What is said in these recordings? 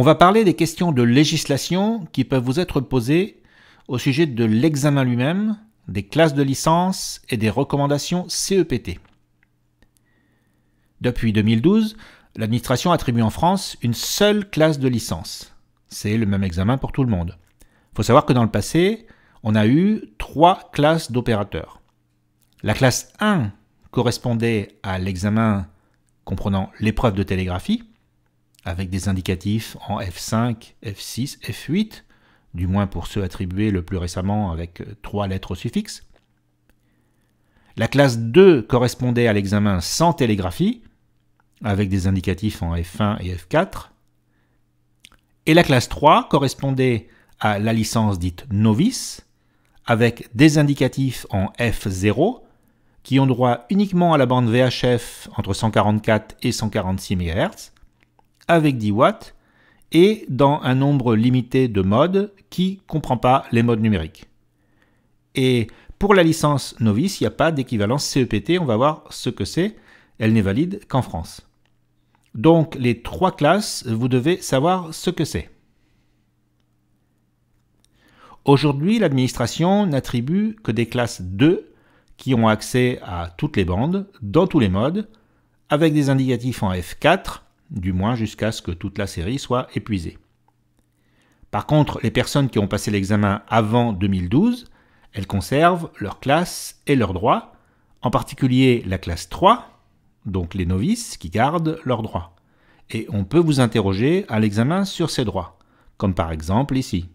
On va parler des questions de législation qui peuvent vous être posées au sujet de l'examen lui-même, des classes de licence et des recommandations CEPT. Depuis 2012, l'administration attribue en France une seule classe de licence. C'est le même examen pour tout le monde. Il faut savoir que dans le passé, on a eu trois classes d'opérateurs. La classe 1 correspondait à l'examen comprenant l'épreuve de télégraphie avec des indicatifs en F5, F6, F8, du moins pour ceux attribués le plus récemment avec euh, trois lettres au suffixe. La classe 2 correspondait à l'examen sans télégraphie, avec des indicatifs en F1 et F4. Et la classe 3 correspondait à la licence dite novice, avec des indicatifs en F0, qui ont droit uniquement à la bande VHF entre 144 et 146 MHz, avec 10 watts et dans un nombre limité de modes qui ne comprend pas les modes numériques. Et pour la licence novice, il n'y a pas d'équivalence CEPT, on va voir ce que c'est, elle n'est valide qu'en France. Donc les trois classes, vous devez savoir ce que c'est. Aujourd'hui, l'administration n'attribue que des classes 2 qui ont accès à toutes les bandes, dans tous les modes, avec des indicatifs en F4 du moins jusqu'à ce que toute la série soit épuisée. Par contre, les personnes qui ont passé l'examen avant 2012, elles conservent leur classe et leurs droits, en particulier la classe 3, donc les novices qui gardent leurs droits. Et on peut vous interroger à l'examen sur ces droits, comme par exemple ici.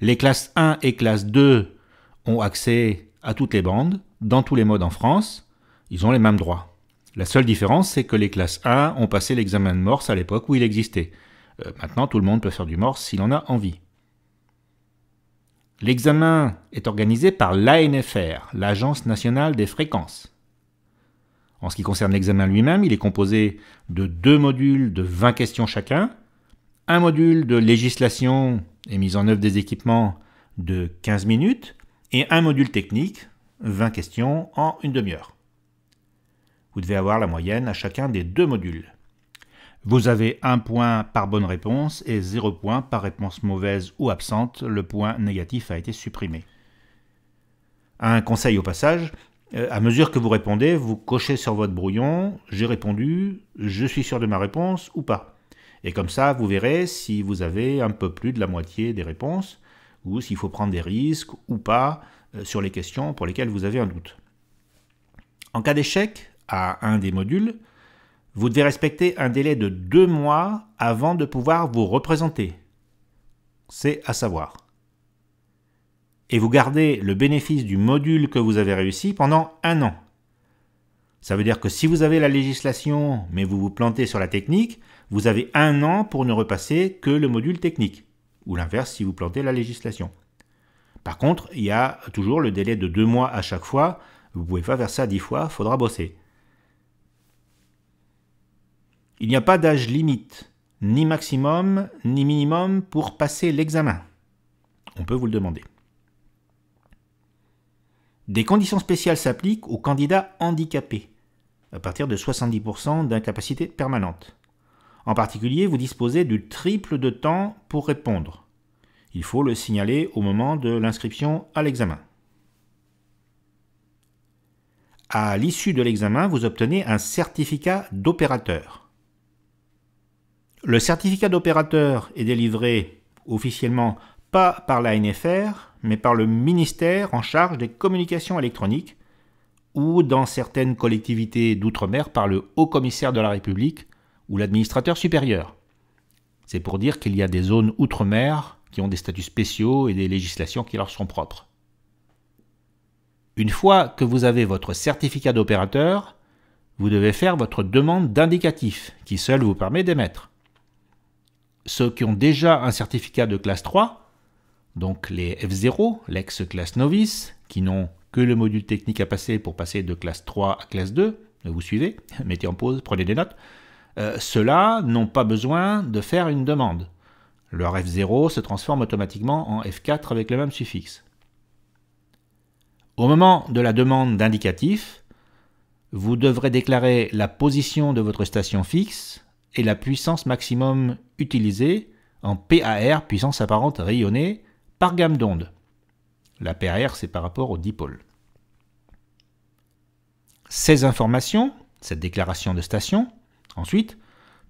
Les classes 1 et classe 2 ont accès à toutes les bandes, dans tous les modes en France, ils ont les mêmes droits. La seule différence, c'est que les classes 1 ont passé l'examen de Morse à l'époque où il existait. Euh, maintenant, tout le monde peut faire du Morse s'il en a envie. L'examen est organisé par l'ANFR, l'Agence nationale des fréquences. En ce qui concerne l'examen lui-même, il est composé de deux modules de 20 questions chacun, un module de législation et mise en œuvre des équipements de 15 minutes, et un module technique, 20 questions en une demi-heure. Vous devez avoir la moyenne à chacun des deux modules. Vous avez un point par bonne réponse et zéro point par réponse mauvaise ou absente. Le point négatif a été supprimé. Un conseil au passage, euh, à mesure que vous répondez, vous cochez sur votre brouillon j'ai répondu, je suis sûr de ma réponse ou pas. Et comme ça, vous verrez si vous avez un peu plus de la moitié des réponses ou s'il faut prendre des risques ou pas euh, sur les questions pour lesquelles vous avez un doute. En cas d'échec, à un des modules, vous devez respecter un délai de deux mois avant de pouvoir vous représenter. C'est à savoir. Et vous gardez le bénéfice du module que vous avez réussi pendant un an. Ça veut dire que si vous avez la législation mais vous vous plantez sur la technique, vous avez un an pour ne repasser que le module technique. Ou l'inverse si vous plantez la législation. Par contre, il y a toujours le délai de deux mois à chaque fois. Vous ne pouvez pas faire ça dix fois, faudra bosser. Il n'y a pas d'âge limite, ni maximum, ni minimum pour passer l'examen. On peut vous le demander. Des conditions spéciales s'appliquent aux candidats handicapés, à partir de 70% d'incapacité permanente. En particulier, vous disposez du triple de temps pour répondre. Il faut le signaler au moment de l'inscription à l'examen. À l'issue de l'examen, vous obtenez un certificat d'opérateur. Le certificat d'opérateur est délivré officiellement pas par la mais par le ministère en charge des communications électroniques ou dans certaines collectivités d'outre-mer par le haut-commissaire de la République ou l'administrateur supérieur. C'est pour dire qu'il y a des zones outre-mer qui ont des statuts spéciaux et des législations qui leur sont propres. Une fois que vous avez votre certificat d'opérateur, vous devez faire votre demande d'indicatif qui seul vous permet d'émettre ceux qui ont déjà un certificat de classe 3, donc les F0, l'ex-classe novice, qui n'ont que le module technique à passer pour passer de classe 3 à classe 2, vous suivez, mettez en pause, prenez des notes, euh, ceux-là n'ont pas besoin de faire une demande. Leur F0 se transforme automatiquement en F4 avec le même suffixe. Au moment de la demande d'indicatif, vous devrez déclarer la position de votre station fixe, et la puissance maximum utilisée en PAR, puissance apparente rayonnée, par gamme d'onde. La PAR, c'est par rapport au dipôle. Ces informations, cette déclaration de station, ensuite,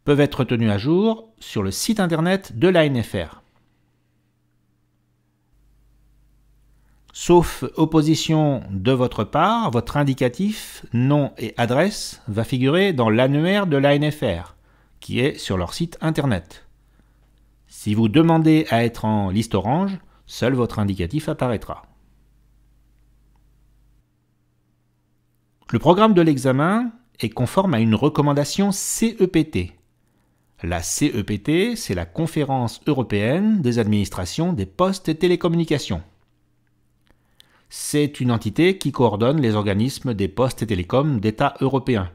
peuvent être tenues à jour sur le site internet de l'ANFR. Sauf opposition de votre part, votre indicatif, nom et adresse va figurer dans l'annuaire de l'ANFR qui est sur leur site internet. Si vous demandez à être en liste orange, seul votre indicatif apparaîtra. Le programme de l'examen est conforme à une recommandation CEPT. La CEPT, c'est la Conférence européenne des administrations des postes et télécommunications. C'est une entité qui coordonne les organismes des postes et télécoms d'États européens.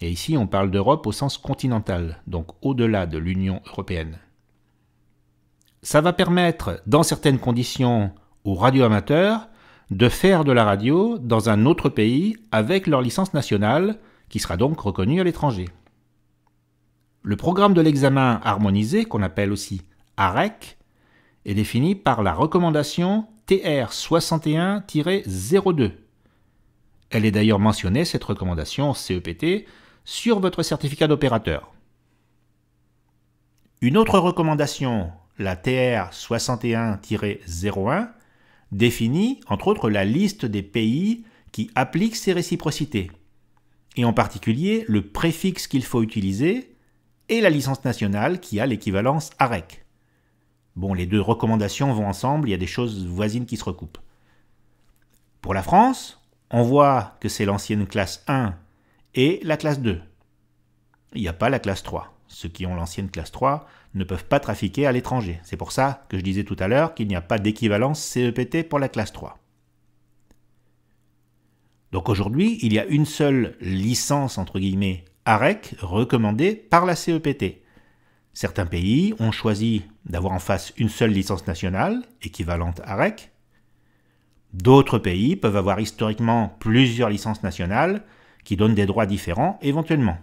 Et ici, on parle d'Europe au sens continental, donc au-delà de l'Union européenne. Ça va permettre, dans certaines conditions, aux radioamateurs de faire de la radio dans un autre pays avec leur licence nationale, qui sera donc reconnue à l'étranger. Le programme de l'examen harmonisé, qu'on appelle aussi AREC, est défini par la recommandation TR 61-02. Elle est d'ailleurs mentionnée, cette recommandation CEPT, sur votre certificat d'opérateur. Une autre recommandation, la TR 61-01, définit entre autres la liste des pays qui appliquent ces réciprocités, et en particulier le préfixe qu'il faut utiliser et la licence nationale qui a l'équivalence AREC. Bon, les deux recommandations vont ensemble, il y a des choses voisines qui se recoupent. Pour la France, on voit que c'est l'ancienne classe 1 et la classe 2. Il n'y a pas la classe 3. Ceux qui ont l'ancienne classe 3 ne peuvent pas trafiquer à l'étranger. C'est pour ça que je disais tout à l'heure qu'il n'y a pas d'équivalence CEPT pour la classe 3. Donc aujourd'hui, il y a une seule licence, entre guillemets, AREC recommandée par la CEPT. Certains pays ont choisi d'avoir en face une seule licence nationale, équivalente AREC. D'autres pays peuvent avoir historiquement plusieurs licences nationales, qui donnent des droits différents éventuellement.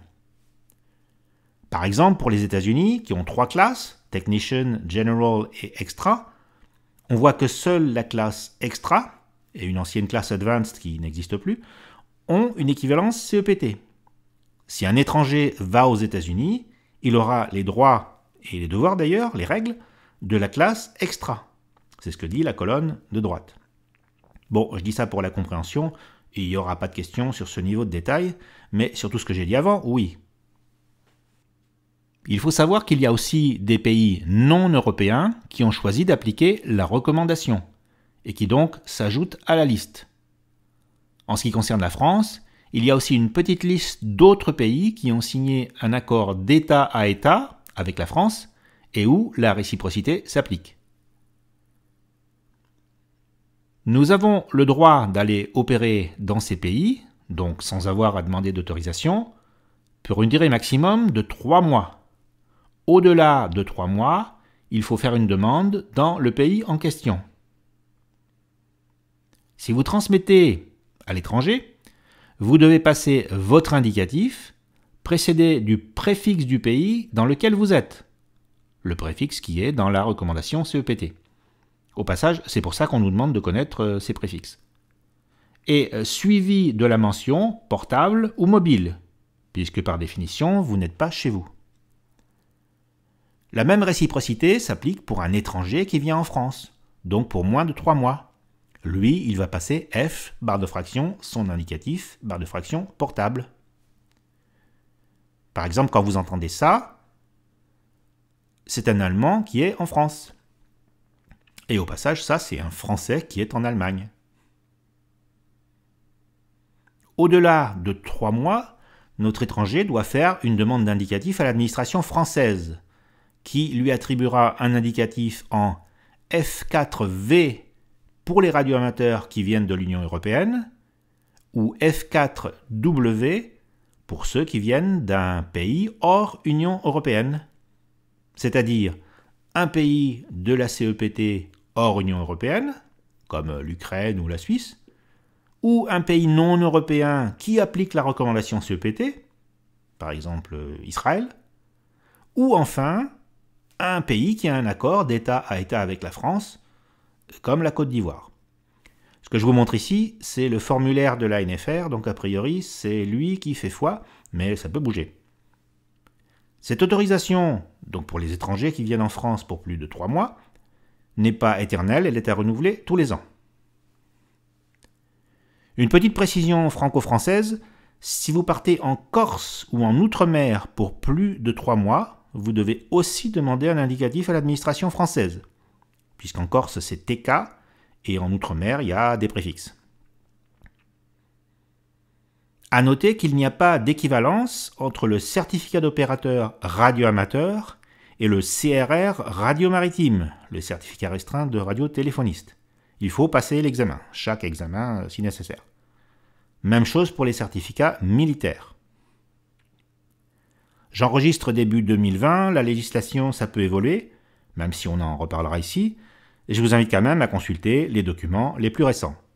Par exemple, pour les États-Unis, qui ont trois classes, Technician, General et Extra, on voit que seule la classe Extra, et une ancienne classe Advanced qui n'existe plus, ont une équivalence CEPT. Si un étranger va aux États-Unis, il aura les droits et les devoirs d'ailleurs, les règles, de la classe Extra. C'est ce que dit la colonne de droite. Bon, je dis ça pour la compréhension, il n'y aura pas de question sur ce niveau de détail, mais sur tout ce que j'ai dit avant, oui. Il faut savoir qu'il y a aussi des pays non européens qui ont choisi d'appliquer la recommandation, et qui donc s'ajoutent à la liste. En ce qui concerne la France, il y a aussi une petite liste d'autres pays qui ont signé un accord d'État à État avec la France, et où la réciprocité s'applique. Nous avons le droit d'aller opérer dans ces pays, donc sans avoir à demander d'autorisation, pour une durée maximum de 3 mois. Au-delà de 3 mois, il faut faire une demande dans le pays en question. Si vous transmettez à l'étranger, vous devez passer votre indicatif précédé du préfixe du pays dans lequel vous êtes, le préfixe qui est dans la recommandation CEPT. Au passage, c'est pour ça qu'on nous demande de connaître euh, ces préfixes. Et euh, suivi de la mention portable ou mobile, puisque par définition, vous n'êtes pas chez vous. La même réciprocité s'applique pour un étranger qui vient en France, donc pour moins de 3 mois. Lui, il va passer F, barre de fraction, son indicatif, barre de fraction, portable. Par exemple, quand vous entendez ça, c'est un Allemand qui est en France. Et au passage, ça, c'est un Français qui est en Allemagne. Au-delà de trois mois, notre étranger doit faire une demande d'indicatif à l'administration française, qui lui attribuera un indicatif en F4V pour les radioamateurs qui viennent de l'Union européenne, ou F4W pour ceux qui viennent d'un pays hors Union européenne, c'est-à-dire un pays de la CEPT hors Union européenne, comme l'Ukraine ou la Suisse, ou un pays non européen qui applique la recommandation CEPT, par exemple Israël, ou enfin un pays qui a un accord d'État à État avec la France, comme la Côte d'Ivoire. Ce que je vous montre ici, c'est le formulaire de l'ANFR, donc a priori c'est lui qui fait foi, mais ça peut bouger. Cette autorisation, donc pour les étrangers qui viennent en France pour plus de trois mois, n'est pas éternelle, elle est à renouveler tous les ans. Une petite précision franco-française, si vous partez en Corse ou en Outre-mer pour plus de 3 mois, vous devez aussi demander un indicatif à l'administration française, puisqu'en Corse c'est TK et en Outre-mer il y a des préfixes. À noter qu'il n'y a pas d'équivalence entre le certificat d'opérateur radioamateur et le CRR radio maritime, le certificat restreint de radiotéléphoniste. Il faut passer l'examen, chaque examen euh, si nécessaire. Même chose pour les certificats militaires. J'enregistre début 2020, la législation ça peut évoluer, même si on en reparlera ici, et je vous invite quand même à consulter les documents les plus récents.